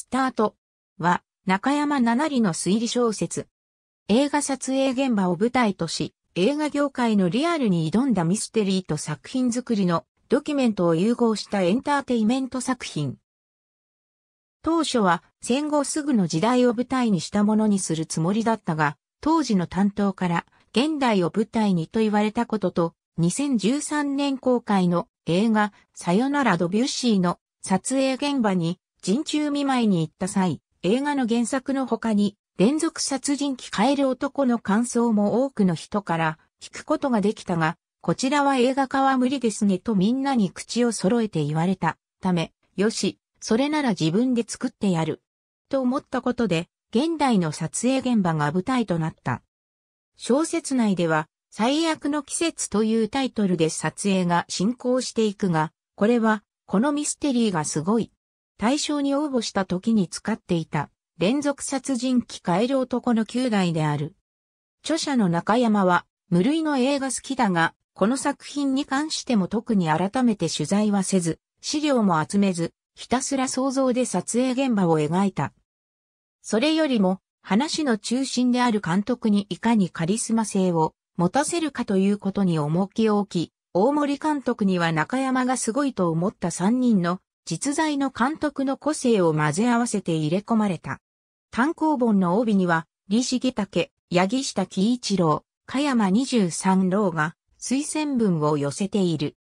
スタートは中山七里の推理小説。映画撮影現場を舞台とし、映画業界のリアルに挑んだミステリーと作品作りのドキュメントを融合したエンターテイメント作品。当初は戦後すぐの時代を舞台にしたものにするつもりだったが、当時の担当から現代を舞台にと言われたことと、2013年公開の映画さよならドビュッシーの撮影現場に陣中見舞いに行った際、映画の原作の他に、連続殺人鬼変える男の感想も多くの人から聞くことができたが、こちらは映画化は無理ですねとみんなに口を揃えて言われたため、よし、それなら自分で作ってやる。と思ったことで、現代の撮影現場が舞台となった。小説内では、最悪の季節というタイトルで撮影が進行していくが、これは、このミステリーがすごい対象に応募した時に使っていた連続殺人鬼帰る男の9代である。著者の中山は無類の映画好きだが、この作品に関しても特に改めて取材はせず、資料も集めず、ひたすら想像で撮影現場を描いた。それよりも、話の中心である監督にいかにカリスマ性を持たせるかということに重きを置き、大森監督には中山がすごいと思った3人の実在の監督の個性を混ぜ合わせて入れ込まれた。単行本の帯には、李重武、八木下喜一郎、加山二十三郎が推薦文を寄せている。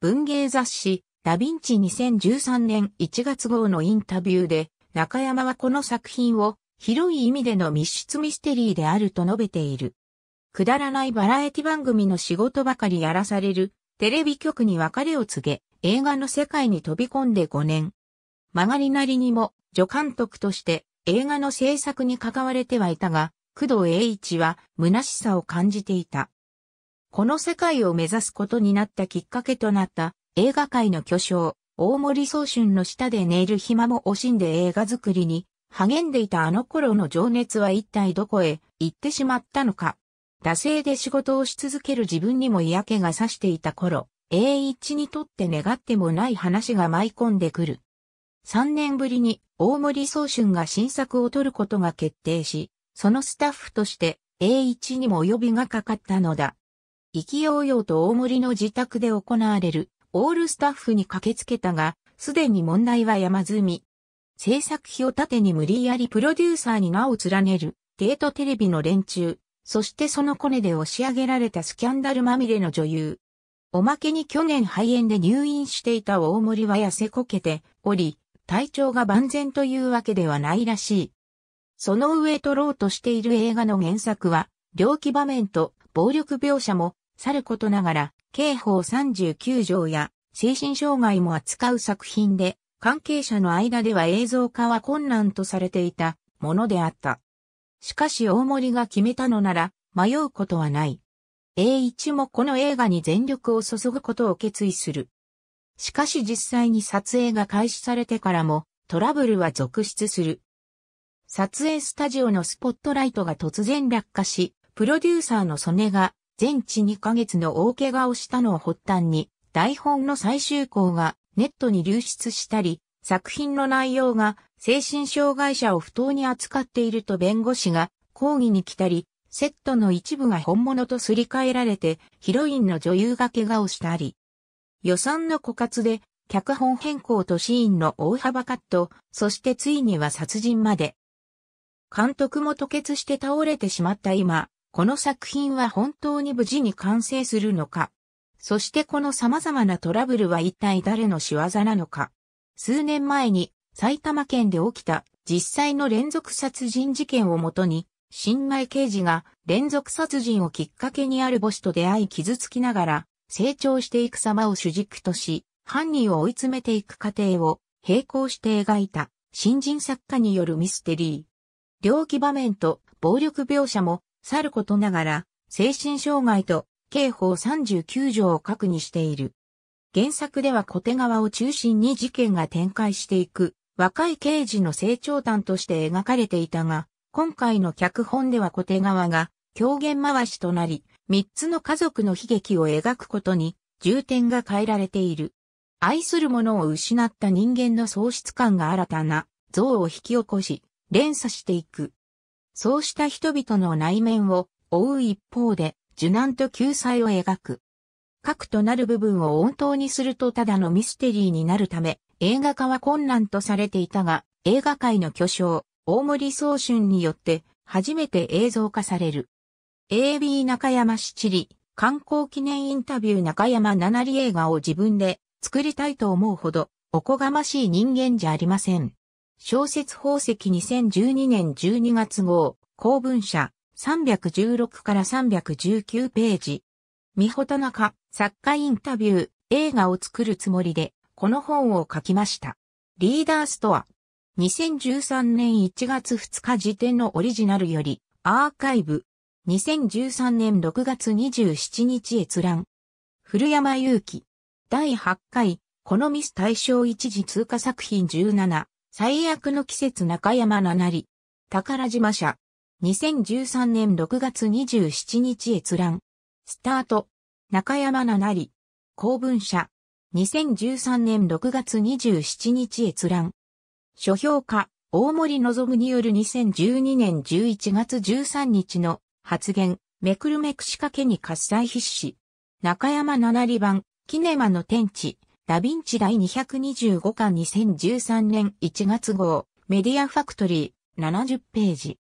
文芸雑誌、ダヴィンチ2013年1月号のインタビューで、中山はこの作品を広い意味での密室ミステリーであると述べている。くだらないバラエティ番組の仕事ばかりやらされる、テレビ局に別れを告げ、映画の世界に飛び込んで5年。曲がりなりにも助監督として映画の制作に関われてはいたが、工藤栄一は虚しさを感じていた。この世界を目指すことになったきっかけとなった映画界の巨匠、大森宗春の下で寝る暇も惜しんで映画作りに励んでいたあの頃の情熱は一体どこへ行ってしまったのか。惰性で仕事をし続ける自分にも嫌気がさしていた頃、栄一にとって願ってもない話が舞い込んでくる。3年ぶりに大森総春が新作を取ることが決定し、そのスタッフとして栄一にも及びがかかったのだ。意気揚々と大森の自宅で行われるオールスタッフに駆けつけたが、すでに問題は山積み。制作費を盾に無理やりプロデューサーに名を連ねる、デートテレビの連中、そしてそのコネで押し上げられたスキャンダルまみれの女優、おまけに去年肺炎で入院していた大森は痩せこけており、体調が万全というわけではないらしい。その上撮ろうとしている映画の原作は、猟奇場面と暴力描写も、さることながら、刑法39条や精神障害も扱う作品で、関係者の間では映像化は困難とされていたものであった。しかし大森が決めたのなら迷うことはない。栄一もこの映画に全力を注ぐことを決意する。しかし実際に撮影が開始されてからもトラブルは続出する。撮影スタジオのスポットライトが突然落下し、プロデューサーの曽根が全治2ヶ月の大怪我をしたのを発端に、台本の最終稿がネットに流出したり、作品の内容が精神障害者を不当に扱っていると弁護士が抗議に来たり、セットの一部が本物とすり替えられて、ヒロインの女優が怪我をしたり、予算の枯渇で、脚本変更とシーンの大幅カット、そしてついには殺人まで。監督も吐血して倒れてしまった今、この作品は本当に無事に完成するのか。そしてこの様々なトラブルは一体誰の仕業なのか。数年前に埼玉県で起きた実際の連続殺人事件をもとに新米刑事が連続殺人をきっかけにある母子と出会い傷つきながら成長していく様を主軸とし、犯人を追い詰めていく過程を並行して描いた新人作家によるミステリー。猟奇場面と暴力描写もさることながら精神障害と刑法39条を核にしている。原作では小手川を中心に事件が展開していく若い刑事の成長譚として描かれていたが、今回の脚本では小手川が狂言回しとなり、三つの家族の悲劇を描くことに重点が変えられている。愛する者を失った人間の喪失感が新たな像を引き起こし、連鎖していく。そうした人々の内面を追う一方で、受難と救済を描く。核となる部分を温当にするとただのミステリーになるため、映画化は困難とされていたが、映画界の巨匠、大森総春によって初めて映像化される。AB 中山七里、観光記念インタビュー中山七里映画を自分で作りたいと思うほど、おこがましい人間じゃありません。小説宝石2012年12月号、公文社、316から319ページ。美穂田中、作家インタビュー、映画を作るつもりで、この本を書きました。リーダーストア、2013年1月2日時点のオリジナルより、アーカイブ。2013年6月27日閲覧。古山祐希。第8回、このミス大賞一時通過作品17。最悪の季節中山ななり。宝島社。2013年6月27日閲覧。スタート。中山ななり。公文社。2013年6月27日閲覧。書評家、大森望による2012年11月13日の発言、めくるめく仕掛けに喝采必至。中山七里版、キネマの天地、ダヴィンチ第225巻2013年1月号、メディアファクトリー、70ページ。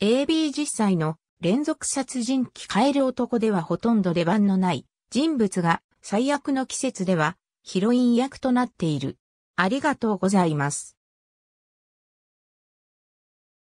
AB 実際の連続殺人鬼変える男ではほとんど出番のない人物が最悪の季節ではヒロイン役となっている。ありがとうございます。